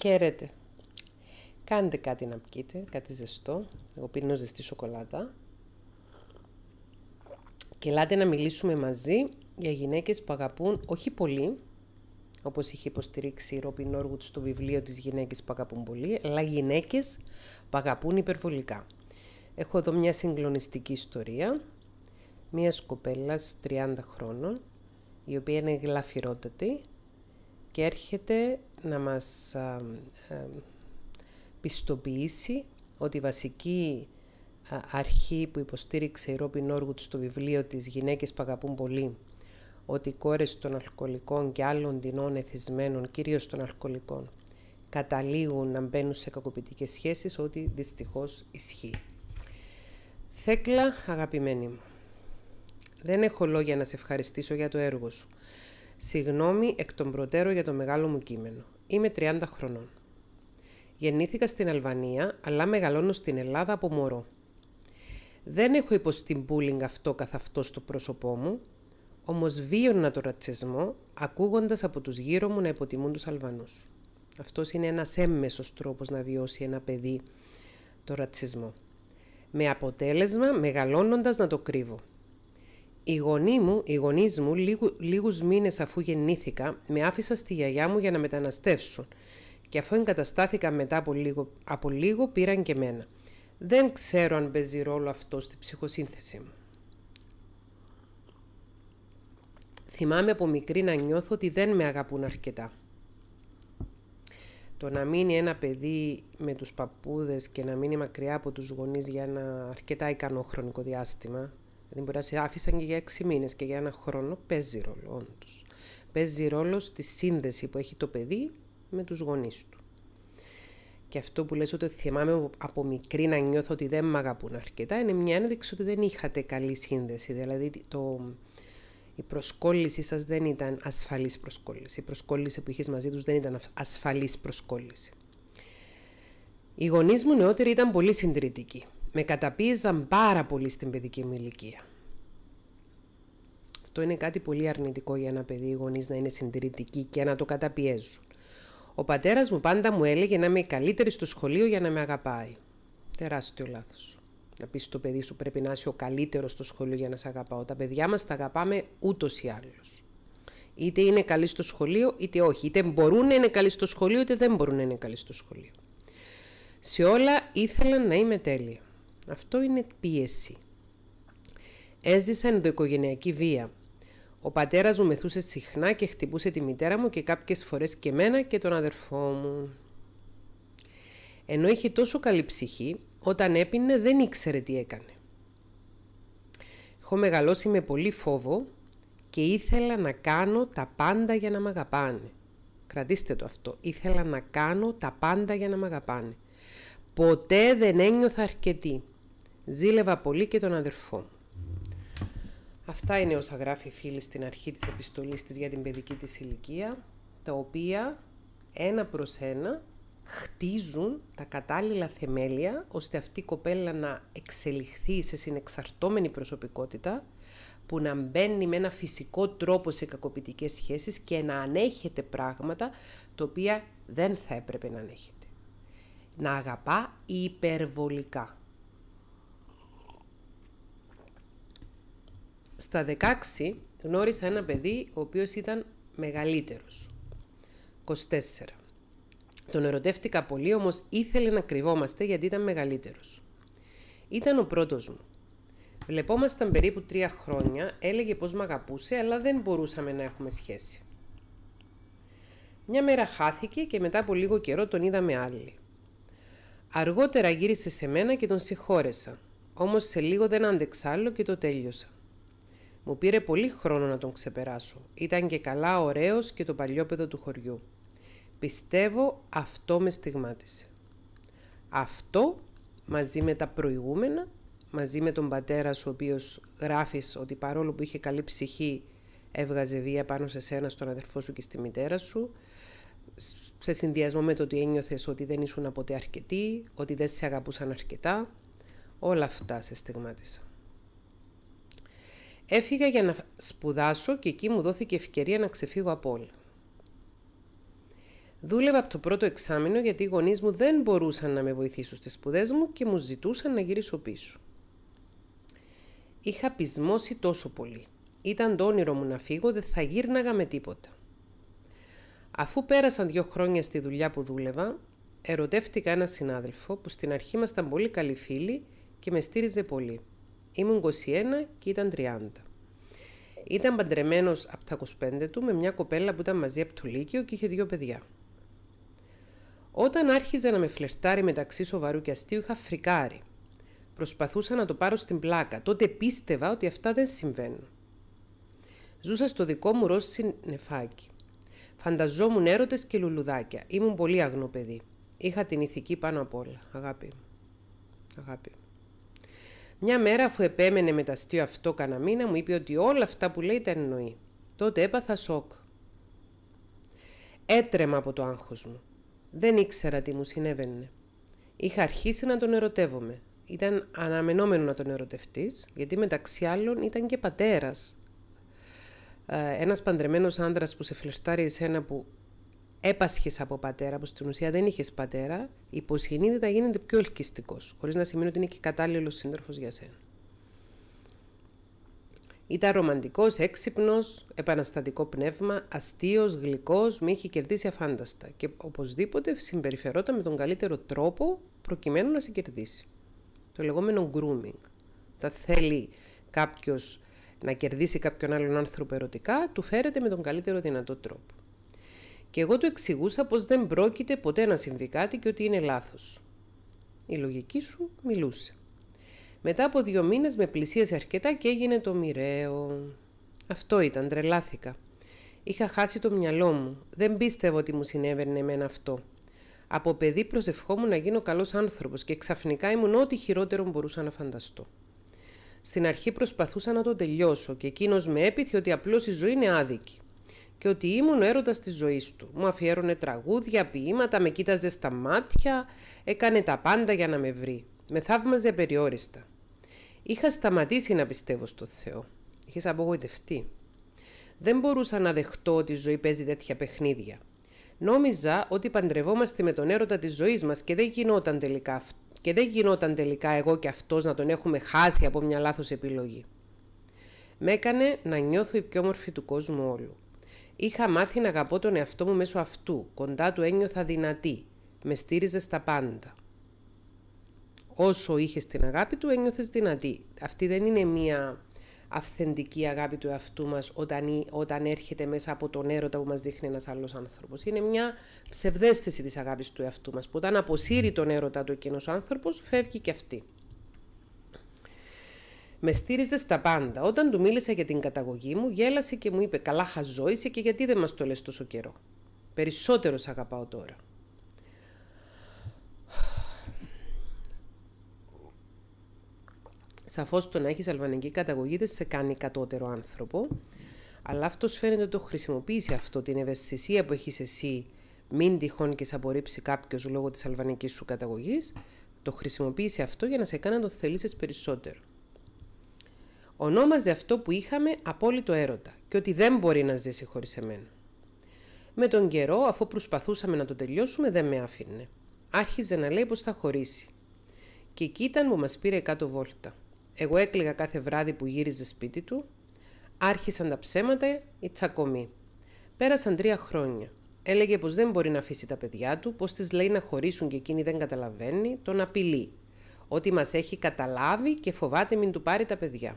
Χαίρετε. Κάντε κάτι να πείτε, κάτι ζεστό. Εγώ πίνω ζεστή σοκολάτα. Και ελάτε να μιλήσουμε μαζί για γυναίκες που αγαπούν όχι πολύ, όπως είχε υποστηρίξει η Ρόπι Νόργουτ στο βιβλίο της «Γυναίκες που αγαπούν πολύ», αλλά γυναίκες που αγαπούν υπερβολικά. Έχω εδώ μια συγκλονιστική ιστορία, μια κοπέλας, 30 χρόνων, η οποία είναι γλαφυρότατη και έρχεται να μας πιστοποιήσει ότι η βασική αρχή που υποστήριξε η Ρόπιν Όργουτ στο βιβλίο της «Γυναίκες που πολύ» ότι οι κόρες των αλκοολικών και άλλων δεινών εθισμένων, κυρίως των αλκοολικών, καταλήγουν να μπαίνουν σε κακοποιητικές σχέσεις, ότι δυστυχώς ισχύει. Θέκλα, αγαπημένη μου, δεν έχω λόγια να σε ευχαριστήσω για το έργο σου. Συγγνώμη εκ των προτέρων για το μεγάλο μου κείμενο. Είμαι 30 χρονών. Γεννήθηκα στην Αλβανία, αλλά μεγαλώνω στην Ελλάδα από μωρό. Δεν έχω υποστεί μπούλινγκ αυτό καθ' αυτό στο πρόσωπό μου, όμως βίωνα το ρατσισμό ακούγοντας από τους γύρω μου να υποτιμούν τους Αλβανούς. Αυτός είναι ένας έμμεσος τρόπος να βιώσει ένα παιδί το ρατσισμό. Με αποτέλεσμα μεγαλώνοντας να το κρύβω. Οι γονεί μου, μου λίγου, λίγους μήνες αφού γεννήθηκα, με άφησαν στη γιαγιά μου για να μεταναστεύσουν και αφού εγκαταστάθηκα μετά από λίγο, από λίγο πήραν και μένα. Δεν ξέρω αν παίζει ρόλο αυτό στη ψυχοσύνθεση μου. Θυμάμαι από μικρή να νιώθω ότι δεν με αγαπούν αρκετά. Το να μείνει ένα παιδί με τους παππούδες και να μείνει μακριά από τους γονείς για ένα αρκετά ικανό χρονικό διάστημα, Δηλαδή μπορεί να σε άφησαν και για έξι μήνες και για ένα χρόνο παίζει ρόλο όντως. Παίζει ρόλο στη σύνδεση που έχει το παιδί με τους γονείς του. Και αυτό που λες ότι θυμάμαι από μικρή να νιώθω ότι δεν με αγαπούν αρκετά είναι μια ένδειξη ότι δεν είχατε καλή σύνδεση. Δηλαδή το, η προσκόλλησή σας δεν ήταν ασφαλής προσκόλληση. Η προσκόλληση που είχες μαζί τους δεν ήταν ασφαλής προσκόλληση. Οι γονείς μου νεότεροι ήταν πολύ συντηρητικοί με καταπίεζαν πάρα πολύ στην παιδική μου ηλικία. Αυτό είναι κάτι πολύ αρνητικό για ένα παιδί, οι γονείς να είναι συντηρητικοί και να το καταπιέζουν. Ο πατέρας μου πάντα μου έλεγε να είμαι η καλύτερη στο σχολείο για να με αγαπάει. Τεράστιο λάθος. Να πεις στο παιδί σου πρέπει να είσαι ο καλύτερος στο σχολείο για να σε αγαπάω. Τα παιδιά μας τα αγαπάμε ούτως ή άλλως. Είτε είναι καλή στο σχολείο, είτε όχι. Είτε μπορούν να είναι καλοί στο σχολείο, είτε δεν μπορούν να είναι καλοί στο σχολείο. Σε όλα ήθελα να είμαι τέλεια. Αυτό είναι πίεση. Έζησα ενδοοικογενειακή βία. Ο πατέρας μου μεθούσε συχνά και χτυπούσε τη μητέρα μου και κάποιες φορές και μένα και τον αδερφό μου. Ενώ είχε τόσο καλή ψυχή, όταν έπινε δεν ήξερε τι έκανε. Έχω μεγαλώσει με πολύ φόβο και ήθελα να κάνω τα πάντα για να μ' αγαπάνε. Κρατήστε το αυτό. Ήθελα να κάνω τα πάντα για να μ' αγαπάνε. Ποτέ δεν ένιωθα αρκετή. Ζήλευα πολύ και τον αδερφό μου. Αυτά είναι όσα γράφει η φίλη στην αρχή της επιστολής της για την παιδική της ηλικία, τα οποία ένα προς ένα χτίζουν τα κατάλληλα θεμέλια ώστε αυτή η κοπέλα να εξελιχθεί σε συνεξαρτώμενη προσωπικότητα που να μπαίνει με ένα φυσικό τρόπο σε κακοποιητικές σχέσεις και να ανέχεται πράγματα τα οποία δεν θα έπρεπε να ανέχεται. Να αγαπά υπερβολικά. Στα 16 γνώρισα ένα παιδί ο οποίος ήταν μεγαλύτερος. 24. Τον ερωτεύτηκα πολύ όμως ήθελε να κρυβόμαστε γιατί ήταν μεγαλύτερος. Ήταν ο πρώτος μου. Βλεπόμασταν περίπου τρία χρόνια, έλεγε πως μ' αγαπούσε, αλλά δεν μπορούσαμε να έχουμε σχέση. Μια μέρα χάθηκε και μετά από λίγο καιρό τον είδαμε άλλη. Αργότερα γύρισε σε μένα και τον συγχώρεσα, όμως σε λίγο δεν άντεξα και το τέλειωσα. Μου πήρε πολύ χρόνο να τον ξεπεράσω. Ήταν και καλά ωραίος και το παλιό παιδό του χωριού. Πιστεύω αυτό με στιγμάτισε. Αυτό μαζί με τα προηγούμενα, μαζί με τον πατέρα σου ο οποίος γράφεις ότι παρόλο που είχε καλή ψυχή έβγαζε βία πάνω σε σένα, στον αδερφό σου και στη μητέρα σου, σε συνδυασμό με το ότι ένιωθες ότι δεν ήσουν ποτέ αρκετή, ότι δεν σε αγαπούσαν αρκετά, όλα αυτά σε στιγμάτισαν. Έφυγα για να σπουδάσω και εκεί μου δόθηκε ευκαιρία να ξεφύγω από όλα. Δούλευα από το πρώτο εξάμεινο γιατί οι γονείς μου δεν μπορούσαν να με βοηθήσουν στις σπουδές μου και μου ζητούσαν να γυρίσω πίσω. Είχα πεισμώσει τόσο πολύ. Ήταν το όνειρο μου να φύγω, δεν θα γύρναγα με τίποτα. Αφού πέρασαν δύο χρόνια στη δουλειά που δούλευα, ερωτεύτηκα ένα συνάδελφο που στην αρχή ήμασταν πολύ καλοί φίλοι και με στήριζε πολύ. Ήμουν 21 και ήταν 30. Ήταν παντρεμένος από τα 25 του με μια κοπέλα που ήταν μαζί από το Λύκειο και είχε δύο παιδιά. Όταν άρχιζε να με φλερτάρει μεταξύ σοβαρού και αστείου, είχα φρικάρει. Προσπαθούσα να το πάρω στην πλάκα. Τότε πίστευα ότι αυτά δεν συμβαίνουν. Ζούσα στο δικό μου ρώσι νεφάκι. Φανταζόμουν έρωτες και λουλουδάκια. Ήμουν πολύ αγνό παιδί. Είχα την ηθική πάνω απ' όλα. Αγάπη μου. Αγάπη μια μέρα αφού επέμενε με τα αστείο αυτό κανένα μήνα μου είπε ότι όλα αυτά που λέει ήταν εννοεί. Τότε έπαθα σοκ. Έτρεμα από το άγχος μου. Δεν ήξερα τι μου συνέβαινε. Είχα αρχίσει να τον ερωτεύομαι. Ήταν αναμενόμενο να τον ερωτευτείς, γιατί μεταξύ άλλων ήταν και πατέρας. Ε, ένας παντρεμένος άντρας που σε φλερτάρει εσένα που έπασχες από πατέρα, που στην ουσία δεν είχες πατέρα, υποσυνείδητα γίνεται πιο ελκυστικός, χωρίς να σημαίνει ότι είναι και κατάλληλος σύντροφος για σένα. Ήταν ρομαντικός, έξυπνος, επαναστατικό πνεύμα, αστείος, γλυκός, με είχε κερδίσει αφάνταστα και οπωσδήποτε συμπεριφερόταν με τον καλύτερο τρόπο προκειμένου να σε κερδίσει. Το λεγόμενο grooming. Τα θέλει κάποιος να κερδίσει κάποιον άλλον άνθρωπο ερωτικά, του φέρεται με τον καλύτερο δυνατό τρόπο. Και εγώ του εξηγούσα πως δεν πρόκειται ποτέ να συμβεί κάτι και ότι είναι λάθος. Η λογική σου μιλούσε. Μετά από δύο μήνες με πλησίασε αρκετά και έγινε το μοιραίο. Αυτό ήταν, τρελάθηκα. Είχα χάσει το μυαλό μου. Δεν πίστευα ότι μου συνέβαινε εμένα αυτό. Από παιδί προσευχόμουν να γίνω καλός άνθρωπος και ξαφνικά ήμουν ό,τι χειρότερο μπορούσα να φανταστώ. Στην αρχή προσπαθούσα να το τελειώσω και εκείνος με έπειθε ότι απλώς η ζωή είναι άδικη και ότι ήμουν έρωτας της ζωής του. Μου αφιέρωνε τραγούδια, ποίηματα, με κοίταζε στα μάτια, έκανε τα πάντα για να με βρει. Με θαύμαζε περιόριστα. Είχα σταματήσει να πιστεύω στο Θεό. Είχες απογοητευτεί. Δεν μπορούσα να δεχτώ ότι η ζωή παίζει τέτοια παιχνίδια. Νόμιζα ότι παντρευόμαστε με τον έρωτα της ζωής μας και δεν γινόταν τελικά και δεν γινόταν τελικά εγώ και αυτός να τον έχουμε χάσει από μια λάθος επιλογή. Μέκανε να νιώθω η πιο όμορφη του κόσμου όλου. Είχα μάθει να αγαπώ τον εαυτό μου μέσω αυτού. Κοντά του ένιωθα δυνατή. Με στήριζε στα πάντα. Όσο είχες την αγάπη του, ένιωθες δυνατή. Αυτή δεν είναι μία αυθεντική αγάπη του εαυτού μας όταν, όταν έρχεται μέσα από τον έρωτα που μας δείχνει ένας άλλος άνθρωπος. Είναι μια ψευδέστηση της αγάπης του εαυτού μας που όταν αποσύρει ναι. τον έρωτα του εκείνος άνθρωπος φεύγει και αυτή. Με στήριζες στα πάντα. Όταν του μίλησα για την καταγωγή μου, γέλασε και μου είπε: Καλά, χαζόησε και γιατί δεν μας το λες τόσο καιρό. Περισσότερο σ' αγαπάω τώρα. Σαφώς το να έχεις αλβανική καταγωγή δεν σε κάνει κατώτερο άνθρωπο, αλλά αυτός φαίνεται ότι το χρησιμοποιήσει αυτό, την ευαισθησία που έχεις εσύ, μην τυχόν και σε απορρίψει κάποιος λόγω της αλβανικής σου καταγωγής. το χρησιμοποιήσει αυτό για να σε κάνει να το θέλησει περισσότερο. Ονόμαζε αυτό που είχαμε απόλυτο έρωτα και ότι δεν μπορεί να ζήσει χωρίς εμένα. Με τον καιρό, αφού προσπαθούσαμε να το τελειώσουμε, δεν με άφηνε. Άρχιζε να λέει πως θα χωρίσει. Και εκεί ήταν που μας πήρε κάτω βόλτα. Εγώ έκλαιγα κάθε βράδυ που γύριζε σπίτι του. Άρχισαν τα ψέματα, η τσακωμή. Πέρασαν τρία χρόνια. Έλεγε πως δεν μπορεί να αφήσει τα παιδιά του, πως τις λέει να χωρίσουν και εκείνη δεν καταλαβαίνει, τον απειλεί. Ότι μας έχει καταλάβει και φοβάται μην του πάρει τα παιδιά.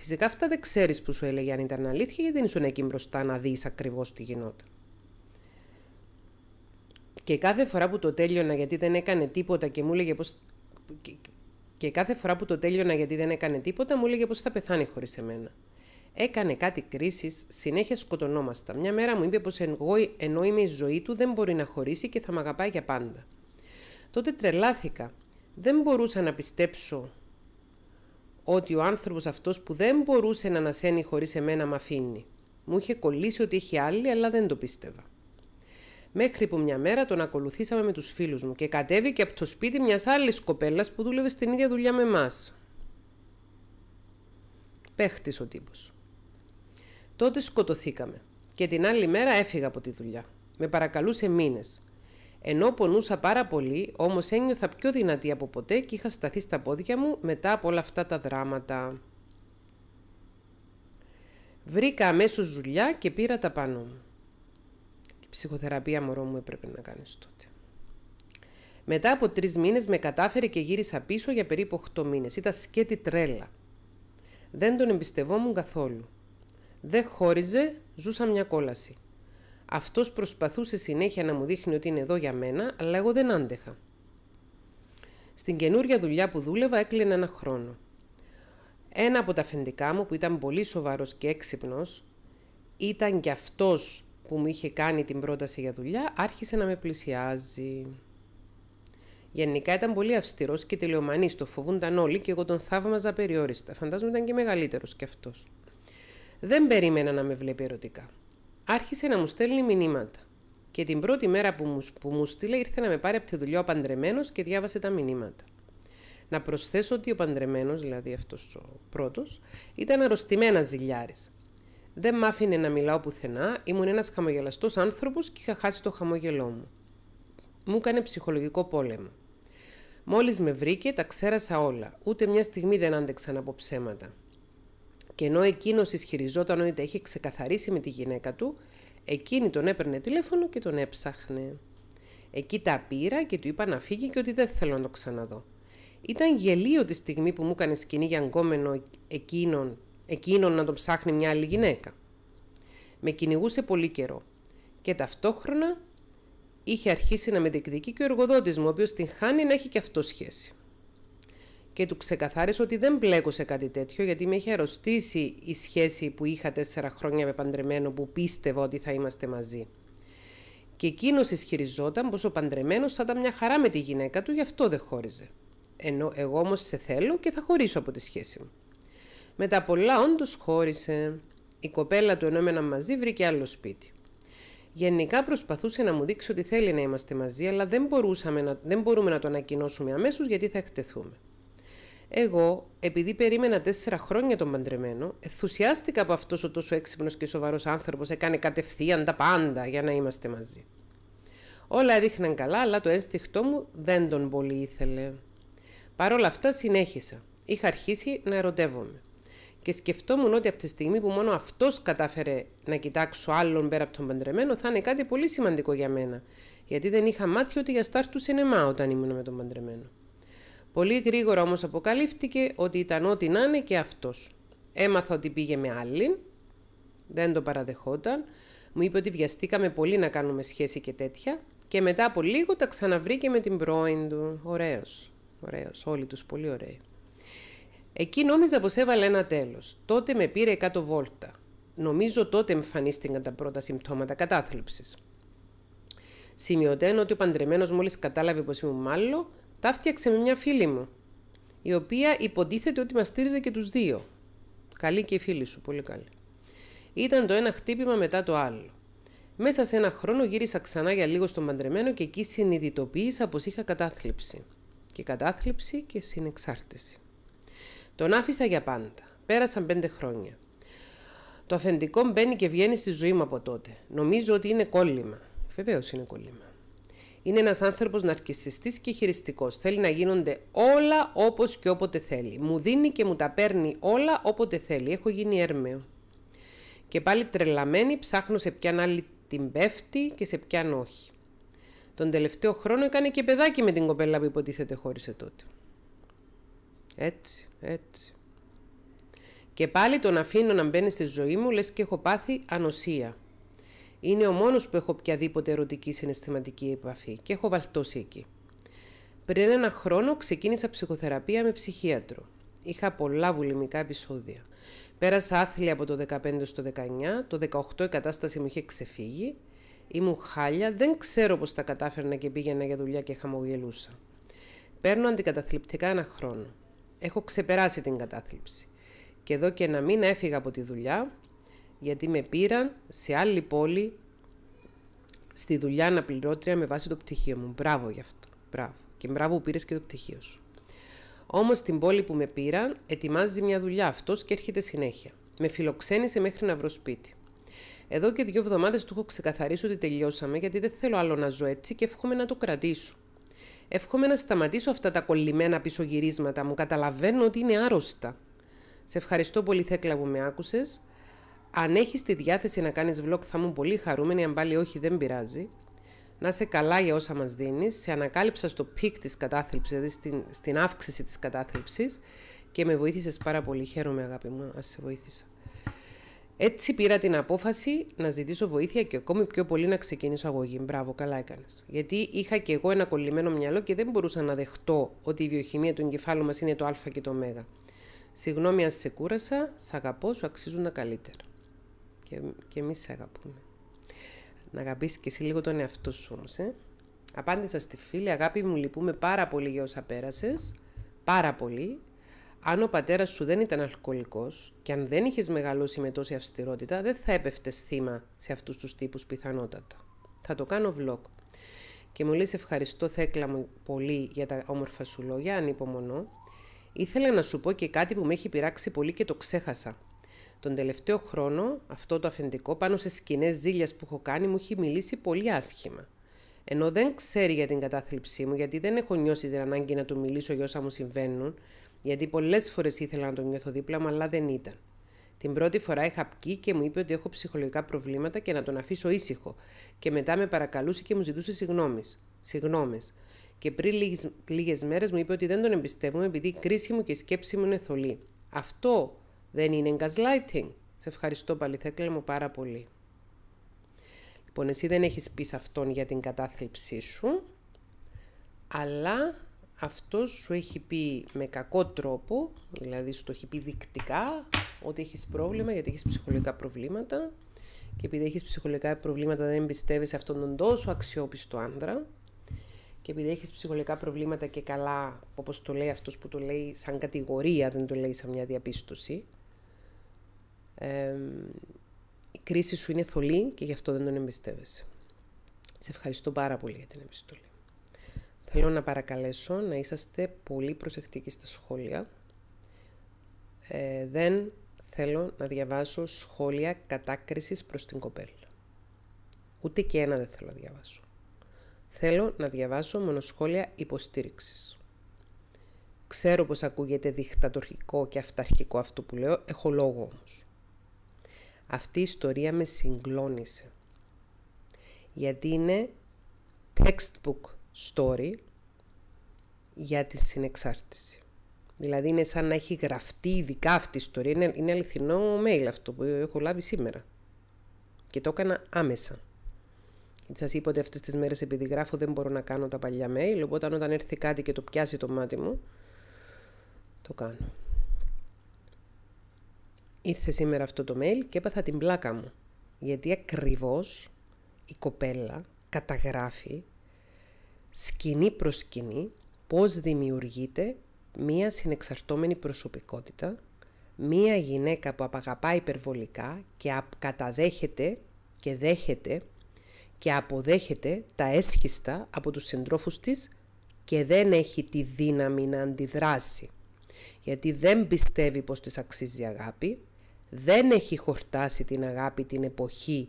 Φυσικά αυτά δεν ξέρεις που σου έλεγε αν ήταν αλήθεια, γιατί δεν ήσουν εκεί μπροστά να δεις ακριβώς τι γινόταν. Και κάθε φορά που το τέλειωνα γιατί δεν έκανε τίποτα και μου έλεγε πως... Και κάθε φορά που το τέλειωνα γιατί δεν έκανε τίποτα, μου έλεγε πω θα πεθάνει χωρίς εμένα. Έκανε κάτι κρίση, συνέχεια σκοτωνόμασταν. Μια μέρα μου είπε πως εγώ, ενώ είμαι η ζωή του, δεν μπορεί να χωρίσει και θα με αγαπάει για πάντα. Τότε τρελάθηκα. Δεν μπορούσα να πιστέψω ότι ο άνθρωπος αυτός που δεν μπορούσε να ανασένει χωρίς εμένα μ' αφήνει. Μου είχε κολλήσει ότι είχε άλλη, αλλά δεν το πίστευα. Μέχρι που μια μέρα τον ακολουθήσαμε με τους φίλους μου και κατέβηκε από το σπίτι μιας άλλης κοπέλας που δούλευε στην ίδια δουλειά με εμάς. Πέχτης ο τύπος. Τότε σκοτωθήκαμε και την άλλη μέρα έφυγα από τη δουλειά. Με παρακαλούσε μήνες. Ενώ πονούσα πάρα πολύ, όμως ένιωθα πιο δυνατή από ποτέ και είχα σταθεί στα πόδια μου μετά από όλα αυτά τα δράματα. Βρήκα αμέσως δουλειά και πήρα τα πάνω μου. Και ψυχοθεραπεία μωρό μου έπρεπε να κάνεις τότε. Μετά από τρεις μήνες με κατάφερε και γύρισα πίσω για περίπου 8 μήνες. Ήταν σκέτη τρέλα. Δεν τον εμπιστευόμουν καθόλου. Δεν χώριζε, ζούσα μια κόλαση. Αυτός προσπαθούσε συνέχεια να μου δείχνει ότι είναι εδώ για μένα, αλλά εγώ δεν άντεχα. Στην καινούρια δουλειά που δούλευα έκλεινα ένα χρόνο. Ένα από τα αφεντικά μου που ήταν πολύ σοβαρός και έξυπνος, ήταν και αυτός που μου είχε κάνει την πρόταση για δουλειά, άρχισε να με πλησιάζει. Γενικά ήταν πολύ αυστηρός και τηλεομανή, το φοβούνταν όλοι και εγώ τον θαύμαζα περιόριστα. Φαντάζομαι ήταν και μεγαλύτερος κι αυτός. Δεν περίμενα να με βλέπει ερωτικά άρχισε να μου στέλνει μηνύματα. Και την πρώτη μέρα που μου, που στείλε ήρθε να με πάρει από τη δουλειά ο παντρεμένος και διάβασε τα μηνύματα. Να προσθέσω ότι ο παντρεμένος, δηλαδή αυτός ο πρώτος, ήταν αρρωστημένας ζηλιάρης. Δεν μ' άφηνε να μιλάω πουθενά, ήμουν ένας χαμογελαστός άνθρωπος και είχα χάσει το χαμόγελό μου. Μου έκανε ψυχολογικό πόλεμο. Μόλις με βρήκε, τα ξέρασα όλα. Ούτε μια στιγμή δεν άντεξαν από ψέματα. Και ενώ εκείνος ισχυριζόταν ότι τα είχε ξεκαθαρίσει με τη γυναίκα του, εκείνη τον έπαιρνε τηλέφωνο και τον έψαχνε. Εκεί τα πήρα και του είπα να φύγει και ότι δεν θέλω να το ξαναδώ. Ήταν γελίο τη στιγμή που μου έκανε σκηνή για αγκόμενο εκείνον, εκείνον να τον ψάχνει μια άλλη γυναίκα. Με κυνηγούσε πολύ καιρό και ταυτόχρονα είχε αρχίσει να με διεκδικεί και ο εργοδότης μου, ο οποίος την χάνει να έχει και αυτό σχέση και του ξεκαθάρισε ότι δεν μπλέκω σε κάτι τέτοιο γιατί με είχε αρρωστήσει η σχέση που είχα τέσσερα χρόνια με παντρεμένο που πίστευα ότι θα είμαστε μαζί. Και εκείνος ισχυριζόταν πως ο παντρεμένος θα ήταν μια χαρά με τη γυναίκα του, γι' αυτό δεν χώριζε. Ενώ εγώ όμως σε θέλω και θα χωρίσω από τη σχέση μου. Μετά πολλά, όντως χώρισε. Η κοπέλα του ενώ μαζί βρήκε άλλο σπίτι. Γενικά προσπαθούσε να μου δείξει ότι θέλει να είμαστε μαζί, αλλά δεν, να, δεν μπορούμε να το ανακοινώσουμε αμέσως γιατί θα εκτεθούμε. Εγώ, επειδή περίμενα τέσσερα χρόνια τον παντρεμένο, ενθουσιάστηκα από αυτός ο τόσο έξυπνος και σοβαρός άνθρωπος έκανε κατευθείαν τα πάντα για να είμαστε μαζί. Όλα έδειχναν καλά, αλλά το ένστιχτό μου δεν τον πολύ ήθελε. Παρ' όλα αυτά συνέχισα. Είχα αρχίσει να ερωτεύομαι. Και σκεφτόμουν ότι από τη στιγμή που μόνο αυτός κατάφερε να κοιτάξω άλλον πέρα από τον παντρεμένο, θα είναι κάτι πολύ σημαντικό για μένα. Γιατί δεν είχα μάτι ότι για του σινεμά όταν ήμουν με τον παντρεμένο. Πολύ γρήγορα όμως αποκαλύφθηκε ότι ήταν ό,τι να είναι και αυτός. Έμαθα ότι πήγε με άλλην, δεν το παραδεχόταν, μου είπε ότι βιαστήκαμε πολύ να κάνουμε σχέση και τέτοια και μετά από λίγο τα ξαναβρήκε με την πρώην του. Ωραίος, ωραίος, όλοι τους πολύ ωραίοι. Εκεί νόμιζα πως έβαλε ένα τέλος. Τότε με πήρε κάτω βόλτα. Νομίζω τότε εμφανίστηκαν τα πρώτα συμπτώματα κατάθλιψης. Σημειωτέν ότι ο παντρεμένος μόλις κατάλαβε πως ήμουν μάλλον, τα φτιάξε με μια φίλη μου, η οποία υποτίθεται ότι μας στήριζε και τους δύο. Καλή και η φίλη σου, πολύ καλή. Ήταν το ένα χτύπημα μετά το άλλο. Μέσα σε ένα χρόνο γύρισα ξανά για λίγο στο μαντρεμένο και εκεί συνειδητοποίησα πως είχα κατάθλιψη. Και κατάθλιψη και συνεξάρτηση. Τον άφησα για πάντα. Πέρασαν πέντε χρόνια. Το αφεντικό μπαίνει και βγαίνει στη ζωή μου από τότε. Νομίζω ότι είναι κόλλημα. Βεβαίως είναι κόλλημα. Είναι ένας άνθρωπος ναρκιστή και χειριστικός. Θέλει να γίνονται όλα όπως και όποτε θέλει. Μου δίνει και μου τα παίρνει όλα όποτε θέλει. Έχω γίνει έρμεο. Και πάλι τρελαμένη, ψάχνω σε ποιαν άλλη την πέφτει και σε ποιαν όχι. Τον τελευταίο χρόνο έκανε και παιδάκι με την κοπέλα που υποτίθεται χώρισε τότε. Έτσι, έτσι. Και πάλι τον αφήνω να μπαίνει στη ζωή μου, λες και έχω πάθει ανοσία. Είναι ο μόνος που έχω οποιαδήποτε ερωτική συναισθηματική επαφή και έχω βαλτώσει εκεί. Πριν ένα χρόνο ξεκίνησα ψυχοθεραπεία με ψυχίατρο. Είχα πολλά βουλημικά επεισόδια. Πέρασα άθλια από το 15 στο 19, το 18 η κατάσταση μου είχε ξεφύγει. Ήμουν χάλια, δεν ξέρω πώς τα κατάφερνα και πήγαινα για δουλειά και χαμογελούσα. Παίρνω αντικαταθλιπτικά ένα χρόνο. Έχω ξεπεράσει την κατάθλιψη. Και εδώ και ένα μήνα έφυγα από τη δουλειά, γιατί με πήραν σε άλλη πόλη στη δουλειά αναπληρώτρια με βάση το πτυχίο μου. Μπράβο γι' αυτό. Μπράβο. Και μπράβο που πήρες και το πτυχίο σου. Όμως στην πόλη που με πήραν, ετοιμάζει μια δουλειά αυτός και έρχεται συνέχεια. Με φιλοξένησε μέχρι να βρω σπίτι. Εδώ και δύο εβδομάδες του έχω ξεκαθαρίσει ότι τελειώσαμε γιατί δεν θέλω άλλο να ζω έτσι και εύχομαι να το κρατήσω. Εύχομαι να σταματήσω αυτά τα κολλημένα πισωγυρίσματα μου. Καταλαβαίνω ότι είναι άρρωστα. Σε ευχαριστώ πολύ, Θέκλα, που με άκουσες. Αν έχεις τη διάθεση να κάνεις vlog θα ήμουν πολύ χαρούμενη, αν πάλι όχι δεν πειράζει. Να σε καλά για όσα μας δίνεις. Σε ανακάλυψα στο πικ της κατάθλιψης, δηλαδή στην, στην αύξηση της κατάθλιψης και με βοήθησες πάρα πολύ. Χαίρομαι αγάπη μου, ας σε βοήθησα. Έτσι πήρα την απόφαση να ζητήσω βοήθεια και ακόμη πιο πολύ να ξεκινήσω αγωγή. Μπράβο, καλά έκανες. Γιατί είχα και εγώ ένα κολλημένο μυαλό και δεν μπορούσα να δεχτώ ότι η βιοχημία του εγκεφάλου μας είναι το Α και το Μ. Συγγνώμη αν σε κούρασα, σ' αγαπώ, σου αξίζουν τα καλύτερα και, και εμείς σε αγαπούμε. Να αγαπήσεις και εσύ λίγο τον εαυτό σου όμως, ε. Απάντησα στη φίλη, αγάπη μου λυπούμε πάρα πολύ για όσα πέρασες, πάρα πολύ. Αν ο πατέρας σου δεν ήταν αλκοολικός και αν δεν είχες μεγαλώσει με τόση αυστηρότητα, δεν θα έπεφτε θύμα σε αυτούς τους τύπους πιθανότατα. Θα το κάνω vlog. Και μου λες ευχαριστώ, Θέκλα μου, πολύ για τα όμορφα σου λόγια, ανυπομονώ. Ήθελα να σου πω και κάτι που με έχει πειράξει πολύ και το ξέχασα. Τον τελευταίο χρόνο αυτό το αφεντικό πάνω σε σκηνές ζήλιας που έχω κάνει μου έχει μιλήσει πολύ άσχημα. Ενώ δεν ξέρει για την κατάθλιψή μου, γιατί δεν έχω νιώσει την ανάγκη να του μιλήσω για όσα μου συμβαίνουν, γιατί πολλές φορές ήθελα να τον νιώθω δίπλα μου, αλλά δεν ήταν. Την πρώτη φορά είχα πεί και μου είπε ότι έχω ψυχολογικά προβλήματα και να τον αφήσω ήσυχο. Και μετά με παρακαλούσε και μου ζητούσε συγγνώμες. Και πριν λίγες μέρες μου είπε ότι δεν τον εμπιστεύομαι επειδή η κρίση μου και η σκέψη μου είναι θολή. Αυτό δεν είναι gaslighting. Σε ευχαριστώ πάλι, Θέκλα μου, πάρα πολύ. Λοιπόν, εσύ δεν έχεις πεις σε αυτόν για την κατάθλιψή σου, αλλά αυτός σου έχει πει με κακό τρόπο, δηλαδή σου το έχει πει δεικτικά, ότι έχεις πρόβλημα γιατί έχεις ψυχολογικά προβλήματα και επειδή έχεις ψυχολογικά προβλήματα δεν πιστεύεις αυτόν τον τόσο αξιόπιστο άνδρα και επειδή έχεις ψυχολογικά προβλήματα και καλά, όπως το λέει αυτός που το λέει σαν κατηγορία, δεν το λέει σαν μια διαπίστωση, η κρίση σου είναι θολή και γι' αυτό δεν τον εμπιστεύεσαι. Σε ευχαριστώ πάρα πολύ για την επιστολή. Θέλω να παρακαλέσω να είσαστε πολύ προσεκτικοί στα σχόλια. Ε, δεν θέλω να διαβάσω σχόλια κατάκρισης προς την κοπέλα. Ούτε και ένα δεν θέλω να διαβάσω. Θέλω να διαβάσω μόνο σχόλια υποστήριξης. Ξέρω πως ακούγεται διχτατορχικό και αυταρχικό αυτό που λέω, έχω λόγο όμως. Αυτή η ιστορία με συγκλώνησε. Γιατί είναι textbook story για τη συνεξάρτηση. Δηλαδή είναι σαν να έχει γραφτεί ειδικά αυτή η ιστορία. Είναι, είναι αληθινό mail αυτό που έχω λάβει σήμερα. Και το έκανα άμεσα. Σας είπα ότι αυτές τις μέρες επειδή γράφω δεν μπορώ να κάνω τα παλιά mail. Οπότε όταν έρθει κάτι και το πιάσει το μάτι μου, το κάνω ήρθε σήμερα αυτό το mail και έπαθα την πλάκα μου. Γιατί ακριβώς η κοπέλα καταγράφει σκηνή προς σκηνή πώς δημιουργείται μία συνεξαρτώμενη προσωπικότητα, μία γυναίκα που απαγαπά υπερβολικά και καταδέχεται και δέχεται και αποδέχεται τα έσχιστα από τους συντρόφους της και δεν έχει τη δύναμη να αντιδράσει. Γιατί δεν πιστεύει πως της αξίζει αγάπη, δεν έχει χορτάσει την αγάπη την εποχή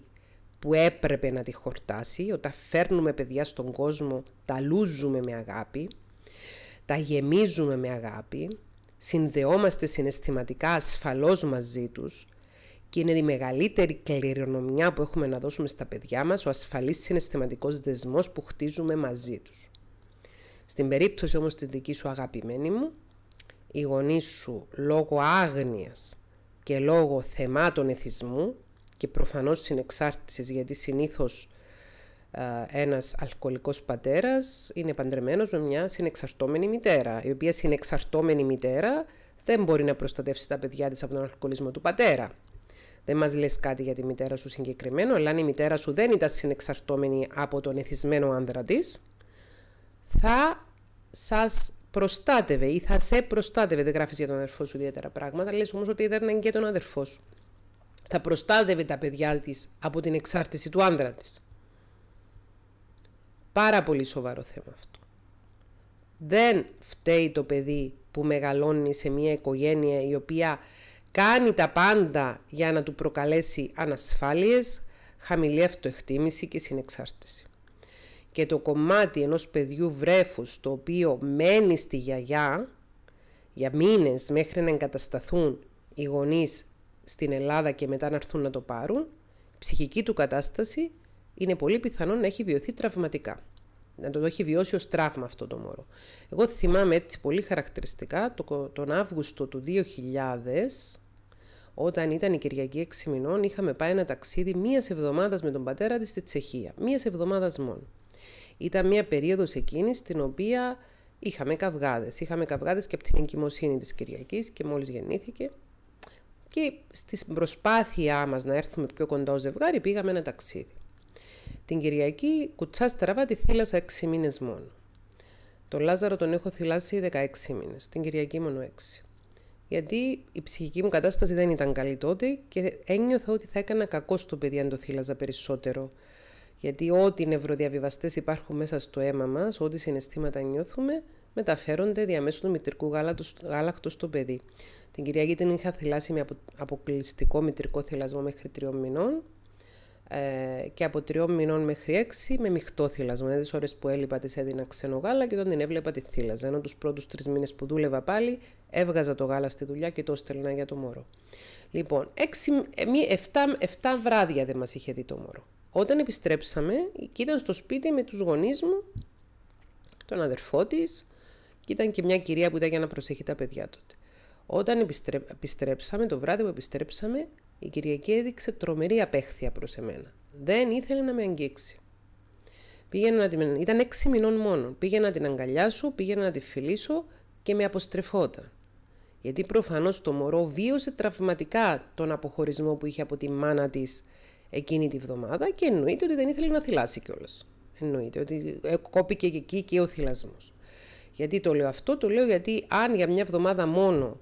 που έπρεπε να τη χορτάσει, όταν φέρνουμε παιδιά στον κόσμο, τα λούζουμε με αγάπη, τα γεμίζουμε με αγάπη, συνδεόμαστε συναισθηματικά ασφαλώς μαζί τους και είναι η μεγαλύτερη κληρονομιά που έχουμε να δώσουμε στα παιδιά μας, ο ασφαλής συναισθηματικός δεσμός που χτίζουμε μαζί τους. Στην περίπτωση όμως της δικής σου αγαπημένη μου, οι γονείς σου λόγω άγνοιας και λόγω θεμάτων εθισμού και προφανώς συνεξάρτησης γιατί συνήθως ένας αλκοολικός πατέρας είναι παντρεμένος με μια συνεξαρτώμενη μητέρα η οποία συνεξαρτώμενη μητέρα δεν μπορεί να προστατεύσει τα παιδιά της από τον αλκοολισμό του πατέρα. Δεν μας λες κάτι για τη μητέρα σου συγκεκριμένο, αλλά αν η μητέρα σου δεν ήταν συνεξαρτώμενη από τον εθισμένο άνδρα της, θα σας προστάτευε ή θα σε προστάτευε. Δεν γράφεις για τον αδερφό σου ιδιαίτερα πράγματα, λες όμως ότι ήταν και τον αδερφό σου. Θα προστάτευε τα παιδιά της από την εξάρτηση του άντρα της. Πάρα πολύ σοβαρό θέμα αυτό. Δεν φταίει το παιδί που μεγαλώνει σε μια οικογένεια η οποία κάνει τα πάντα για να του προκαλέσει ανασφάλειες, χαμηλή αυτοεκτίμηση και συνεξάρτηση και το κομμάτι ενός παιδιού βρέφους το οποίο μένει στη γιαγιά για μήνες μέχρι να εγκατασταθούν οι γονείς στην Ελλάδα και μετά να έρθουν να το πάρουν, η ψυχική του κατάσταση είναι πολύ πιθανό να έχει βιωθεί τραυματικά. Να το έχει βιώσει ως τραύμα αυτό το μωρό. Εγώ θυμάμαι έτσι πολύ χαρακτηριστικά τον Αύγουστο του 2000, όταν ήταν η Κυριακή 6 μηνών, είχαμε πάει ένα ταξίδι μίας εβδομάδας με τον πατέρα της στη Τσεχία. Μίας εβδομάδας μόνο. Ήταν μια περίοδος εκείνης στην οποία είχαμε καυγάδες. Είχαμε καυγάδες και από την εγκυμοσύνη της Κυριακής και μόλις γεννήθηκε. Και στη προσπάθειά μας να έρθουμε πιο κοντά ως ζευγάρι πήγαμε ένα ταξίδι. Την Κυριακή κουτσά στραβά τη θύλασα 6 μήνες μόνο. Τον Λάζαρο τον έχω θυλάσει 16 μήνες. την Κυριακή μόνο 6. Γιατί η ψυχική μου κατάσταση δεν ήταν καλή τότε και ένιωθα ότι θα έκανα κακό στο παιδί αν το θύλαζα περισσότερο γιατί ό,τι νευροδιαβιβαστές υπάρχουν μέσα στο αίμα μας, ό,τι συναισθήματα νιώθουμε, μεταφέρονται διαμέσου του μητρικού γάλακτος στο παιδί. Την Κυριακή την είχα θυλάσει με αποκλειστικό μητρικό θυλασμό μέχρι τριών μηνών ε, και από τριών μηνών μέχρι έξι με μειχτό θυλασμό. Δηλαδή, τι ώρες που έλειπα τη έδινα ξένο γάλα και όταν την έβλεπα τη θύλαζα. Ενώ τους πρώτους τρεις μήνες που δούλευα πάλι, έβγαζα το γάλα στη δουλειά και το στέλνα για το μωρό. Λοιπόν, 6, 7, 7 βράδια δεν μας είχε δει το μωρό. Όταν επιστρέψαμε και ήταν στο σπίτι με τους γονείς μου, τον αδερφό της και ήταν και μια κυρία που ήταν για να προσέχει τα παιδιά τότε. Όταν επιστρέψαμε, το βράδυ που επιστρέψαμε, η Κυριακή έδειξε τρομερή απέχθεια προς εμένα. Δεν ήθελε να με αγγίξει. να την... Ήταν έξι μηνών μόνο. Πήγαινα να την αγκαλιάσω, πήγαινα να τη φιλήσω και με αποστρεφόταν. Γιατί προφανώς το μωρό βίωσε τραυματικά τον αποχωρισμό που είχε από τη μάνα της εκείνη τη βδομάδα και εννοείται ότι δεν ήθελε να θυλάσει κιόλας. Εννοείται ότι ε, κόπηκε και εκεί και ο θυλασμός. Γιατί το λέω αυτό, το λέω γιατί αν για μια βδομάδα μόνο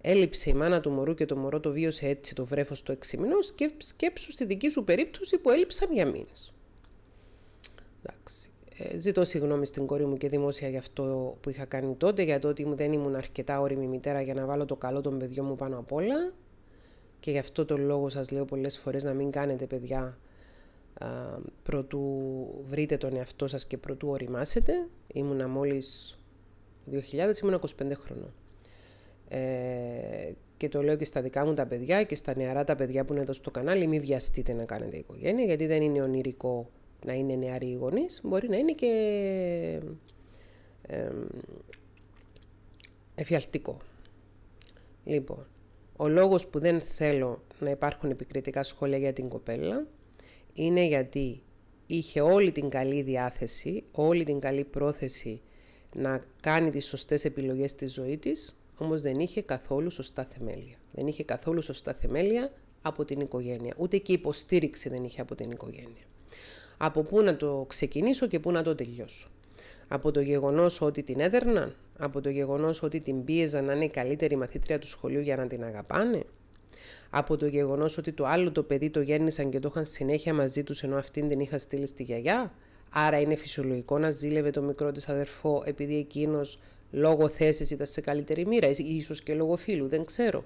έλειψε η μάνα του μωρού και το μωρό το βίωσε έτσι το βρέφος το 6 σκέψου στη δική σου περίπτωση που έλειψαν για μήνες. Εντάξει. Ε, ζητώ συγγνώμη στην κόρη μου και δημόσια για αυτό που είχα κάνει τότε, για το ότι δεν ήμουν αρκετά όρημη μητέρα για να βάλω το καλό των παιδιών μου πάνω απ' όλα. Και γι' αυτό το λόγο σας λέω πολλές φορές να μην κάνετε παιδιά προτού βρείτε τον εαυτό σας και προτού οριμάσετε. Ήμουνα μόλις 2000, ήμουνα 25 χρονών. Ε, και το λέω και στα δικά μου τα παιδιά και στα νεαρά τα παιδιά που είναι εδώ στο κανάλι, μην βιαστείτε να κάνετε οικογένεια, γιατί δεν είναι ονειρικό να είναι νεαροί οι μπορεί να είναι και εφιαλτικό. Λοιπόν, ο λόγος που δεν θέλω να υπάρχουν επικριτικά σχόλια για την κοπέλα είναι γιατί είχε όλη την καλή διάθεση, όλη την καλή πρόθεση να κάνει τις σωστές επιλογές στη ζωή της, όμως δεν είχε καθόλου σωστά θεμέλια. Δεν είχε καθόλου σωστά θεμέλια από την οικογένεια. Ούτε και υποστήριξη δεν είχε από την οικογένεια. Από πού να το ξεκινήσω και πού να το τελειώσω. Από το γεγονός ότι την έδερναν, από το γεγονός ότι την πίεζαν να είναι η καλύτερη μαθήτρια του σχολείου για να την αγαπάνε, από το γεγονός ότι το άλλο το παιδί το γέννησαν και το είχαν συνέχεια μαζί τους ενώ αυτήν την είχα στείλει στη γιαγιά, άρα είναι φυσιολογικό να ζήλευε το μικρό της αδερφό επειδή εκείνος λόγω θέσης ήταν σε καλύτερη μοίρα, ίσως και λόγω φίλου, δεν ξέρω.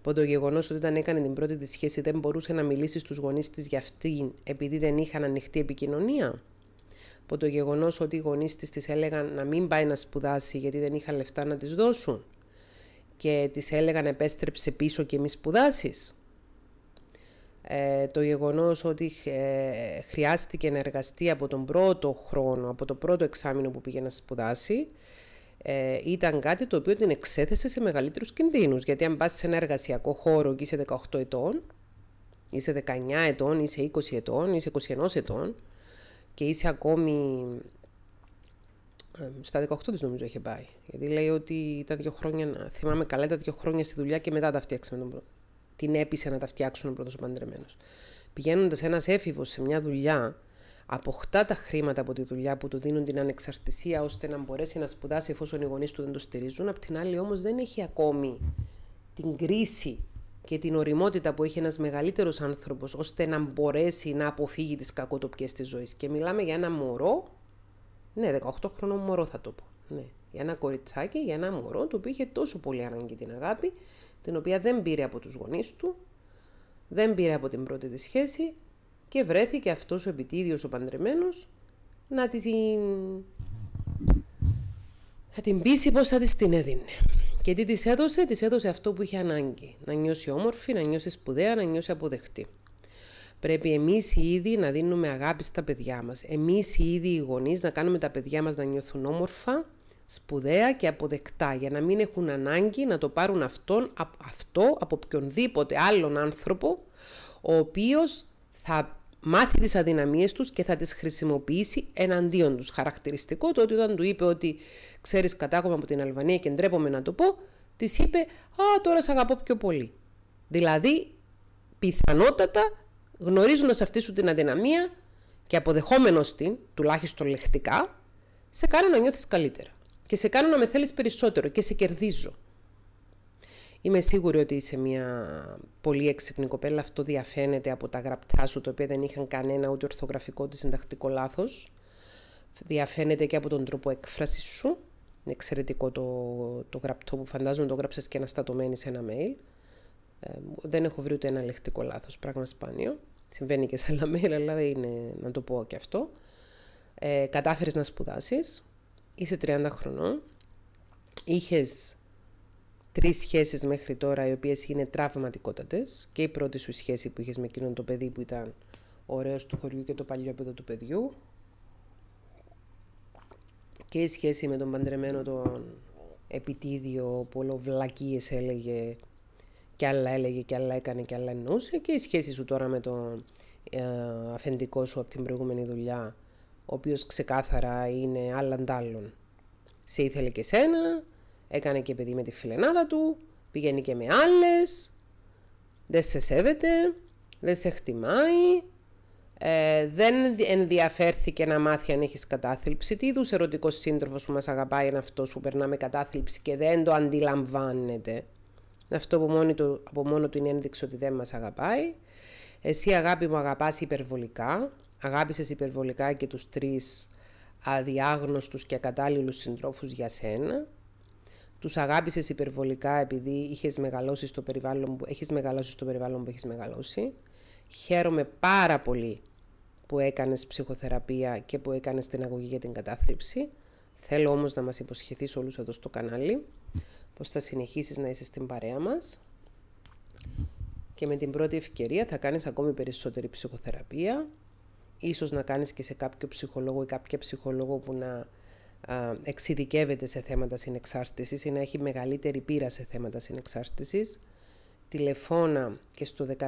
Από το γεγονός ότι όταν έκανε την πρώτη της σχέση δεν μπορούσε να μιλήσει στους γονείς της για αυτήν επειδή δεν είχαν ανοιχτή επικοινωνία από το γεγονός ότι οι γονείς της της έλεγαν να μην πάει να σπουδάσει γιατί δεν είχαν λεφτά να της δώσουν και της έλεγαν επέστρεψε πίσω και μη σπουδάσεις. Ε, το γεγονός ότι ε, χρειάστηκε να εργαστεί από τον πρώτο χρόνο, από το πρώτο εξάμεινο που πήγε να σπουδάσει, ε, ήταν κάτι το οποίο την εξέθεσε σε μεγαλύτερους κινδύνους. Γιατί αν πας σε ένα εργασιακό χώρο και είσαι 18 ετών, είσαι 19 ετών, είσαι 20 ετών, είσαι 21 ετών, και είσαι ακόμη ε, στα 18 της νομίζω είχε πάει. Γιατί λέει ότι τα δύο χρόνια, θυμάμαι καλά, τα δύο χρόνια στη δουλειά και μετά τα φτιάξαμε. Τον... Την έπεισε να τα φτιάξουν ο πρώτος παντρεμένος. Πηγαίνοντας ένας έφηβος σε μια δουλειά, αποκτά τα χρήματα από τη δουλειά που του δίνουν την ανεξαρτησία ώστε να μπορέσει να σπουδάσει εφόσον οι γονείς του δεν το στηρίζουν. Απ' την άλλη όμως δεν έχει ακόμη την κρίση και την οριμότητα που έχει ένας μεγαλύτερος άνθρωπος ώστε να μπορέσει να αποφύγει τις κακοτοπιές της ζωής. Και μιλάμε για ένα μωρό, ναι 18 χρόνο μωρό θα το πω, ναι. για ένα κοριτσάκι, για ένα μωρό το οποίο είχε τόσο πολύ ανάγκη την αγάπη, την οποία δεν πήρε από τους γονείς του, δεν πήρε από την πρώτη της σχέση και βρέθηκε αυτός ο επιτίδιος ο παντρεμένος να την... Θα την πείσει πως θα της την έδινε. Και τι της έδωσε, της έδωσε αυτό που είχε ανάγκη. Να νιώσει όμορφη, να νιώσει σπουδαία, να νιώσει αποδεκτή. Πρέπει εμείς οι ίδιοι να δίνουμε αγάπη στα παιδιά μας. Εμείς οι ίδιοι οι γονείς να κάνουμε τα παιδιά μας να νιώθουν όμορφα, σπουδαία και αποδεκτά για να μην έχουν ανάγκη να το πάρουν αυτόν, αυτό από οποιονδήποτε άλλον άνθρωπο ο οποίος θα μάθει τις αδυναμίες τους και θα τις χρησιμοποιήσει εναντίον τους. Χαρακτηριστικό το ότι όταν του είπε ότι ξέρεις κατάγομαι από την Αλβανία και ντρέπομαι να το πω, της είπε «Α, τώρα σε αγαπώ πιο πολύ». Δηλαδή, πιθανότατα, γνωρίζοντας αυτή σου την αδυναμία και αποδεχόμενος την, τουλάχιστον λεχτικά, σε κάνω να νιώθεις καλύτερα και σε κάνω να με θέλεις περισσότερο και σε κερδίζω. Είμαι σίγουρη ότι είσαι μια πολύ έξυπνη κοπέλα. Αυτό διαφαίνεται από τα γραπτά σου, τα οποία δεν είχαν κανένα ούτε ορθογραφικό ούτε συντακτικό λάθος. Διαφαίνεται και από τον τρόπο έκφρασης σου. Είναι εξαιρετικό το, το γραπτό που φαντάζομαι το γράψες και αναστατωμένη σε ένα mail. Ε, δεν έχω βρει ούτε ένα λεκτικό λάθος, πράγμα σπάνιο. Συμβαίνει και σε άλλα mail, αλλά είναι να το πω και αυτό. Ε, κατάφερες να σπουδάσεις. είσαι 30 χρονών, είχες. Τρεις σχέσεις μέχρι τώρα οι οποίες είναι τραυματικότατες και η πρώτη σου σχέση που είχες με εκείνον το παιδί που ήταν ωραίος του χωριού και το παλιό παιδό του παιδιού και η σχέση με τον παντρεμένο τον επιτίδιο βλακίες έλεγε και άλλα έλεγε και άλλα έκανε και άλλα εννοούσε και η σχέση σου τώρα με τον ε, αφεντικό σου από την προηγούμενη δουλειά ο οποίος ξεκάθαρα είναι άλλαντάλλον. Σε ήθελε και σένα, Έκανε και παιδί με τη φιλενάδα του, πηγαίνει και με άλλες, δεν σε σέβεται, δεν σε χτιμάει, ε, δεν ενδιαφέρθηκε να μάθει αν έχεις κατάθλιψη. Τι είδους ερωτικός σύντροφος που μας αγαπάει είναι αυτός που περνάμε κατάθλιψη και δεν το αντιλαμβάνεται. Αυτό που μόνο του, από μόνο του είναι ένδειξη ότι δεν μας αγαπάει. Εσύ αγάπη μου αγαπάς υπερβολικά. Αγάπησες υπερβολικά και τους τρεις αδιάγνωστους και ακατάλληλους συντρόφους για σένα τους αγάπησες υπερβολικά επειδή είχες μεγαλώσει στο περιβάλλον που έχεις μεγαλώσει στο περιβάλλον που έχεις μεγαλώσει. Χαίρομαι πάρα πολύ που έκανες ψυχοθεραπεία και που έκανες την αγωγή για την κατάθλιψη. Θέλω όμως να μας υποσχεθείς όλους εδώ στο κανάλι πως θα συνεχίσεις να είσαι στην παρέα μας και με την πρώτη ευκαιρία θα κάνεις ακόμη περισσότερη ψυχοθεραπεία ίσως να κάνεις και σε κάποιο ψυχολόγο ή κάποια ψυχολόγο που να εξειδικεύεται σε θέματα συνεξάρτησης ή να έχει μεγαλύτερη πείρα σε θέματα συνεξάρτησης. Τηλεφώνα και στο 14,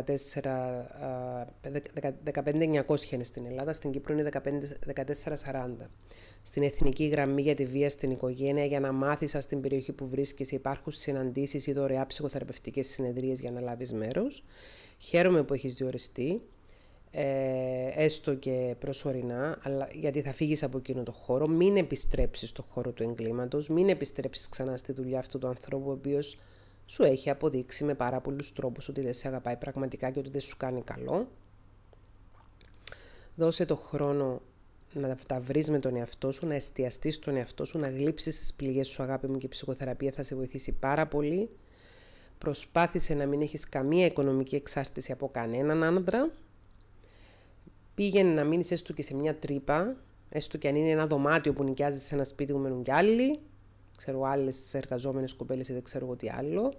15900 είναι στην Ελλάδα, στην Κύπρο είναι 1440. Στην Εθνική Γραμμή για τη Βία στην Οικογένεια για να μάθεις στην περιοχή που βρίσκεσαι υπάρχουν συναντήσεις ή δωρεά ψυχοθεραπευτικές συνεδρίες για να λάβεις μέρος. Χαίρομαι που έχεις διοριστεί ε, έστω και προσωρινά, αλλά γιατί θα φύγεις από εκείνο το χώρο, μην επιστρέψεις στο χώρο του εγκλήματος, μην επιστρέψεις ξανά στη δουλειά αυτού του ανθρώπου, ο οποίος σου έχει αποδείξει με πάρα πολλούς τρόπους ότι δεν σε αγαπάει πραγματικά και ότι δεν σου κάνει καλό. Δώσε το χρόνο να τα βρεις με τον εαυτό σου, να εστιαστείς στον εαυτό σου, να γλύψεις τις πληγές σου αγάπη μου και η ψυχοθεραπεία θα σε βοηθήσει πάρα πολύ. Προσπάθησε να μην έχεις καμία οικονομική εξάρτηση από κανέναν άνδρα, πήγαινε να μείνεις έστω και σε μια τρύπα, έστω και αν είναι ένα δωμάτιο που νοικιάζεις σε ένα σπίτι που μένουν κι άλλοι, ξέρω άλλες εργαζόμενες κοπέλες ή δεν ξέρω τι άλλο,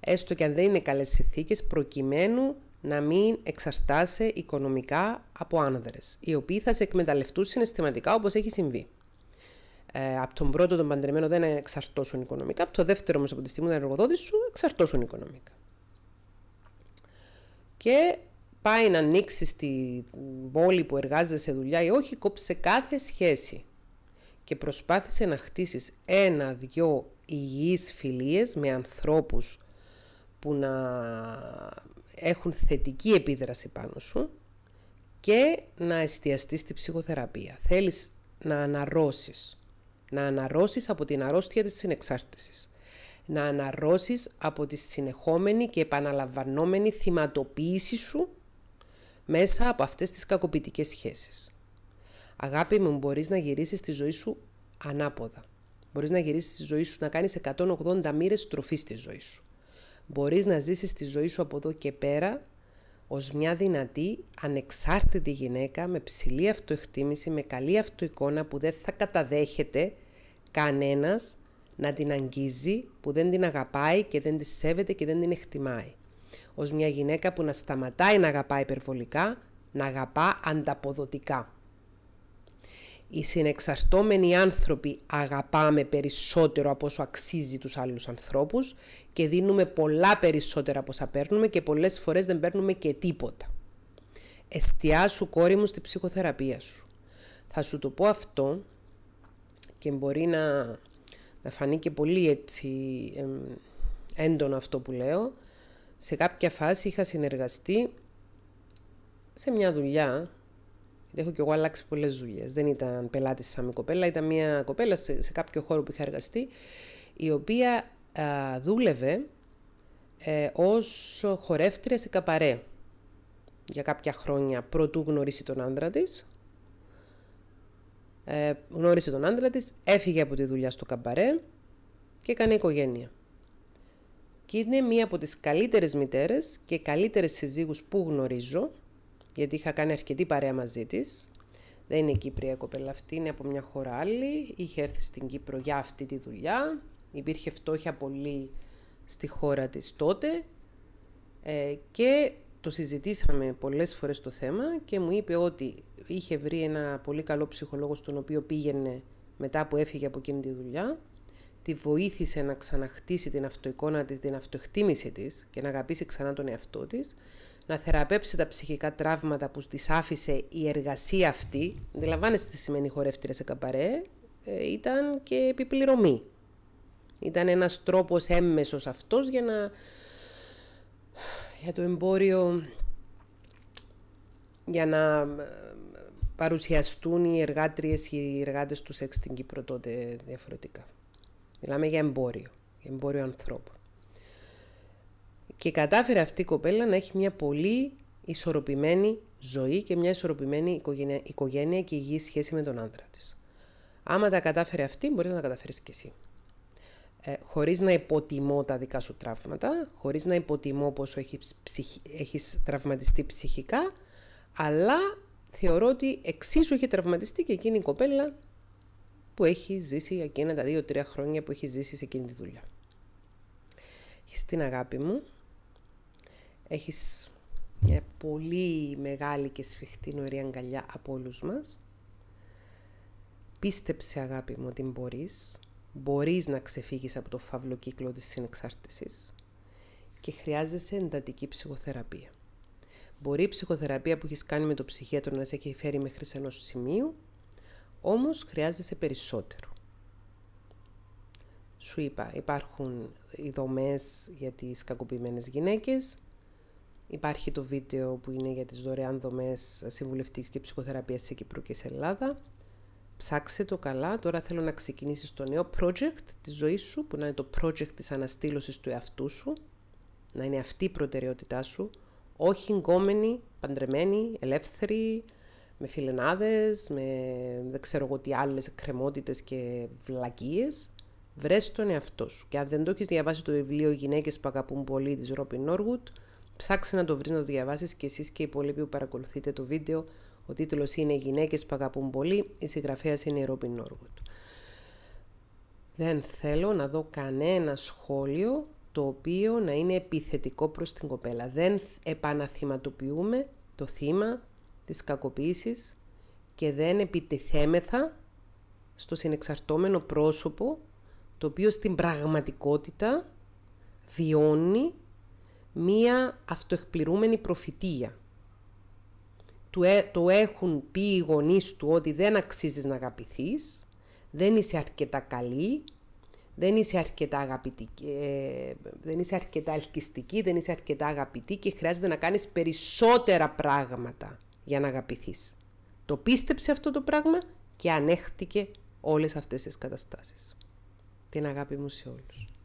έστω και αν δεν είναι καλές συνθήκες, προκειμένου να μην εξαρτάσαι οικονομικά από άνδρες, οι οποίοι θα σε εκμεταλλευτούν συναισθηματικά όπως έχει συμβεί. Ε, από τον πρώτο τον παντρεμένο δεν εξαρτώσουν οικονομικά, από το δεύτερο όμως από τη στιγμή που εργοδότης σου εξαρτώσουν οικονομικά. Και πάει να ανοίξει την πόλη που εργάζεσαι σε δουλειά ή όχι, κόψε κάθε σχέση και προσπάθησε να χτίσεις ένα-δυο υγιείς φιλίες με ανθρώπους που να έχουν θετική επίδραση πάνω σου και να εστιαστείς στη ψυχοθεραπεία. Θέλεις να αναρρώσεις. Να αναρρώσεις από την αρρώστια της συνεξάρτησης. Να αναρρώσεις από τη συνεχόμενη και επαναλαμβανόμενη θυματοποίηση σου μέσα από αυτές τις κακοποιητικές σχέσεις. Αγάπη μου, μπορείς να γυρίσεις τη ζωή σου ανάποδα. Μπορείς να γυρίσεις τη ζωή σου, να κάνεις 180 μοίρες στροφής στη ζωή σου. Μπορείς να ζήσεις τη ζωή σου από εδώ και πέρα ως μια δυνατή, ανεξάρτητη γυναίκα με ψηλή αυτοεκτίμηση, με καλή αυτοεικόνα που δεν θα καταδέχεται κανένας να την αγγίζει, που δεν την αγαπάει και δεν τη σέβεται και δεν την εκτιμάει ως μια γυναίκα που να σταματάει να αγαπά υπερβολικά, να αγαπά ανταποδοτικά. Οι συνεξαρτώμενοι άνθρωποι αγαπάμε περισσότερο από όσο αξίζει τους άλλους ανθρώπους και δίνουμε πολλά περισσότερα από όσα παίρνουμε και πολλές φορές δεν παίρνουμε και τίποτα. Εστιάσου κόρη μου στη ψυχοθεραπεία σου. Θα σου το πω αυτό και μπορεί να, να φανεί και πολύ έτσι έντονο αυτό που λέω, σε κάποια φάση είχα συνεργαστεί σε μια δουλειά. Έχω κι εγώ αλλάξει πολλές δουλειές. Δεν ήταν πελάτης σαν κοπέλα, ήταν μια κοπέλα σε, σε, κάποιο χώρο που είχα εργαστεί, η οποία δούλευε ε, ως χορεύτρια σε καπαρέ για κάποια χρόνια πρωτού γνωρίσει τον άντρα της. Ε, γνώρισε τον άντρα της, έφυγε από τη δουλειά στο καμπαρέ και έκανε οικογένεια και είναι μία από τις καλύτερες μητέρες και καλύτερες συζύγους που γνωρίζω, γιατί είχα κάνει αρκετή παρέα μαζί της. Δεν είναι Κύπρια κοπέλα αυτή, είναι από μια χώρα άλλη, είχε έρθει στην Κύπρο για αυτή τη δουλειά, υπήρχε φτώχεια πολύ στη χώρα της τότε ε, και το συζητήσαμε πολλές φορές το θέμα και μου είπε ότι είχε βρει ένα πολύ καλό ψυχολόγο στον οποίο πήγαινε μετά που έφυγε από εκείνη τη δουλειά τη βοήθησε να ξαναχτίσει την αυτοεικόνα της, την αυτοεκτίμηση της και να αγαπήσει ξανά τον εαυτό της, να θεραπεύσει τα ψυχικά τραύματα που της άφησε η εργασία αυτή, αντιλαμβάνεστε τι σημαίνει χορεύτηρα σε ε, ήταν και επιπληρωμή. Ήταν ένας τρόπος έμμεσος αυτός για να... για το εμπόριο... για να ε, παρουσιαστούν οι εργάτριες και οι εργάτες του σεξ στην Κύπρο τότε διαφορετικά. Μιλάμε για εμπόριο, για εμπόριο ανθρώπων. Και κατάφερε αυτή η κοπέλα να έχει μια πολύ ισορροπημένη ζωή και μια ισορροπημένη οικογένεια, και υγιή σχέση με τον άντρα της. Άμα τα κατάφερε αυτή, μπορείς να τα καταφέρεις και εσύ. Ε, χωρίς να υποτιμώ τα δικά σου τραύματα, χωρίς να υποτιμώ πόσο έχεις, έχεις τραυματιστεί ψυχικά, αλλά θεωρώ ότι εξίσου είχε τραυματιστεί και εκείνη η κοπέλα που έχει ζήσει για εκείνα τα δύο-τρία χρόνια που έχει ζήσει σε εκείνη τη δουλειά. την αγάπη μου, έχεις μια πολύ μεγάλη και σφιχτή νοηρή αγκαλιά από όλους μας. Πίστεψε αγάπη μου ότι μπορείς, μπορείς να ξεφύγεις από το φαύλο κύκλο της συνεξάρτησης και χρειάζεσαι εντατική ψυχοθεραπεία. Μπορεί η ψυχοθεραπεία που έχεις κάνει με το ψυχίατρο να σε έχει φέρει μέχρι ενός σημείου, όμως χρειάζεσαι περισσότερο. Σου είπα, υπάρχουν οι δομές για τις κακοποιημένες γυναίκες, υπάρχει το βίντεο που είναι για τις δωρεάν δομές συμβουλευτικής και ψυχοθεραπείας σε Κύπρο και σε Ελλάδα. Ψάξε το καλά, τώρα θέλω να ξεκινήσεις το νέο project της ζωής σου, που να είναι το project της αναστήλωσης του εαυτού σου, να είναι αυτή η προτεραιότητά σου, όχι γκόμενη, παντρεμένη, ελεύθερη, με φιλενάδες, με δεν ξέρω εγώ τι άλλες κρεμότητες και βλακίες. Βρες τον εαυτό σου. Και αν δεν το έχεις διαβάσει το βιβλίο «Γυναίκες που αγαπούν πολύ» της Ρόπιν Νόργουτ, ψάξε να το βρεις να το διαβάσεις και εσείς και οι υπόλοιποι που παρακολουθείτε το βίντεο. Ο τίτλος είναι «Γυναίκες που αγαπούν πολύ», η συγγραφέας είναι η Ρόπιν Νόργουτ. Δεν θέλω να δω κανένα σχόλιο το οποίο να είναι επιθετικό προς την κοπέλα. Δεν επαναθυματοποιούμε το θύμα της κακοποίησης και δεν επιτεθέμεθα στο συνεξαρτόμενο πρόσωπο το οποίο στην πραγματικότητα βιώνει μία αυτοεκπληρούμενη προφητεία. Του ε, το έχουν πει οι γονείς του ότι δεν αξίζεις να αγαπηθείς, δεν είσαι αρκετά καλή, δεν είσαι αρκετά αγαπητική, ε, δεν είσαι αρκετά ελκυστική, δεν είσαι αρκετά αγαπητή και χρειάζεται να κάνεις περισσότερα πράγματα για να αγαπηθείς. Το πίστεψε αυτό το πράγμα και ανέχτηκε όλες αυτές τις καταστάσεις. Την αγάπη μου σε όλους.